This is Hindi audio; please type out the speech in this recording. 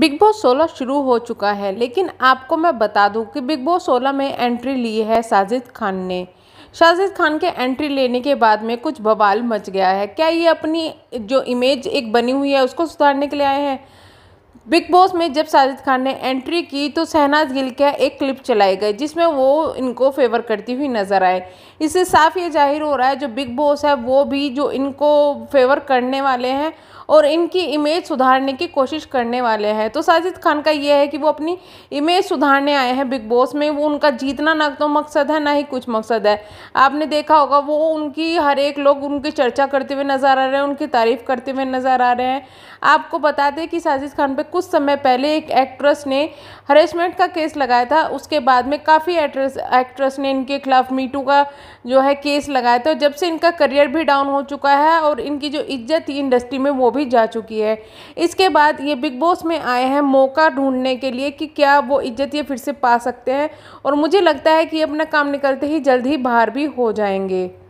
बिग बॉस 16 शुरू हो चुका है लेकिन आपको मैं बता दूं कि बिग बॉस 16 में एंट्री ली है साजिद खान ने साजिद खान के एंट्री लेने के बाद में कुछ बवाल मच गया है क्या ये अपनी जो इमेज एक बनी हुई है उसको सुधारने के लिए आए हैं बिग बॉस में जब साजिद खान ने एंट्री की तो शहनाज गिल का एक क्लिप चलाई गई जिसमें वो इनको फेवर करती हुई नज़र आए इससे साफ ये जाहिर हो रहा है जो बिग बॉस है वो भी जो इनको फेवर करने वाले हैं और इनकी इमेज सुधारने की कोशिश करने वाले हैं तो साजिद खान का ये है कि वो अपनी इमेज सुधारने आए हैं बिग बॉस में वो उनका जीतना ना तो मकसद है ना ही कुछ मकसद है आपने देखा होगा वो उनकी हर एक लोग उनकी चर्चा करते हुए नज़र आ रहे हैं उनकी तारीफ़ करते हुए नज़र आ रहे हैं आपको बता दें कि साजिद खान पे कुछ समय पहले एक एक्ट्रेस ने हरेसमेंट का केस लगाया था उसके बाद में काफ़ी एक्ट्रेस एक्ट्रेस ने इनके खिलाफ मीटू का जो है केस लगाया था जब से इनका करियर भी डाउन हो चुका है और इनकी जो इज्जत थी इंडस्ट्री में वो भी जा चुकी है इसके बाद ये बिग बॉस में आए हैं मौका ढूंढने के लिए कि क्या वो इज्जत ये फिर से पा सकते हैं और मुझे लगता है कि अपना काम निकलते ही जल्द ही बाहर भी हो जाएंगे